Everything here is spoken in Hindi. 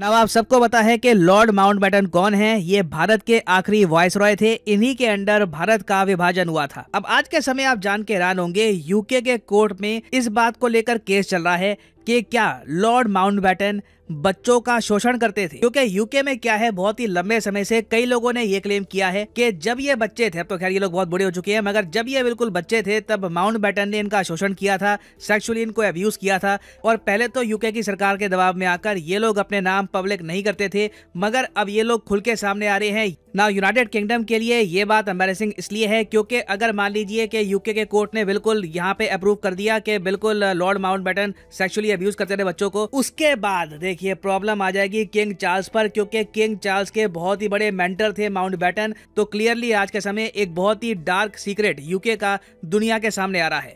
नाउ आप सबको पता है कि लॉर्ड माउंटबेटन कौन है ये भारत के आखिरी वॉइस रॉय थे इन्हीं के अंडर भारत का विभाजन हुआ था अब आज के समय आप जान के हैरान होंगे यूके के कोर्ट में इस बात को लेकर केस चल रहा है कि क्या लॉर्ड माउंटबेटन बच्चों का शोषण करते थे क्योंकि यूके में क्या है बहुत ही लंबे समय से कई लोगों ने ये क्लेम किया है कि जब ये बच्चे थे अब तो खैर ये लोग बहुत बड़े हो चुके हैं मगर जब ये बिल्कुल बच्चे थे तब माउंट बैटन ने इनका शोषण किया था सेक्सुअली इनको अब्यूज किया था और पहले तो यूके की सरकार के दबाव में आकर ये लोग अपने नाम पब्लिक नहीं करते थे मगर अब ये लोग खुल के सामने आ रहे हैं ना यूनाइटेड किंगडम के लिए ये बात अम्बेसिंग इसलिए है क्योंकि अगर मान लीजिए कि यूके के कोर्ट ने बिल्कुल यहाँ पे अप्रूव कर दिया कि बिल्कुल Lord Mountbatten sexually sexually abuse करते रहे बच्चों को उसके बाद देखिए प्रॉब्लम आ जाएगी किंग चार्ल्स पर क्योंकि किंग चार्ल्स के बहुत ही बड़े मेंटर थे माउंट बैटन तो क्लियरली आज के समय एक बहुत ही डार्क सीक्रेट यूके का दुनिया के सामने आ रहा है